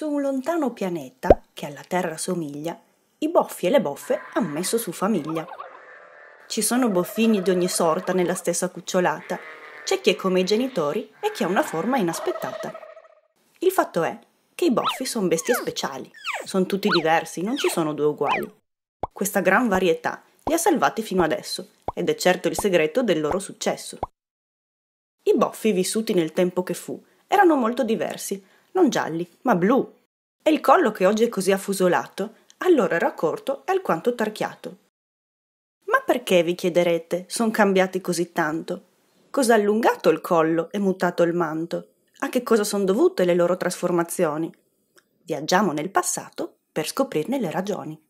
su un lontano pianeta, che alla Terra somiglia, i boffi e le boffe han messo su famiglia. Ci sono boffini di ogni sorta nella stessa cucciolata, c'è chi è come i genitori e chi ha una forma inaspettata. Il fatto è che i boffi sono bestie speciali, sono tutti diversi, non ci sono due uguali. Questa gran varietà li ha salvati fino adesso ed è certo il segreto del loro successo. I boffi vissuti nel tempo che fu erano molto diversi, non gialli, ma blu. E il collo che oggi è così affusolato, allora era corto e alquanto tarchiato. Ma perché, vi chiederete, sono cambiati così tanto? Cosa ha allungato il collo e mutato il manto? A che cosa sono dovute le loro trasformazioni? Viaggiamo nel passato per scoprirne le ragioni.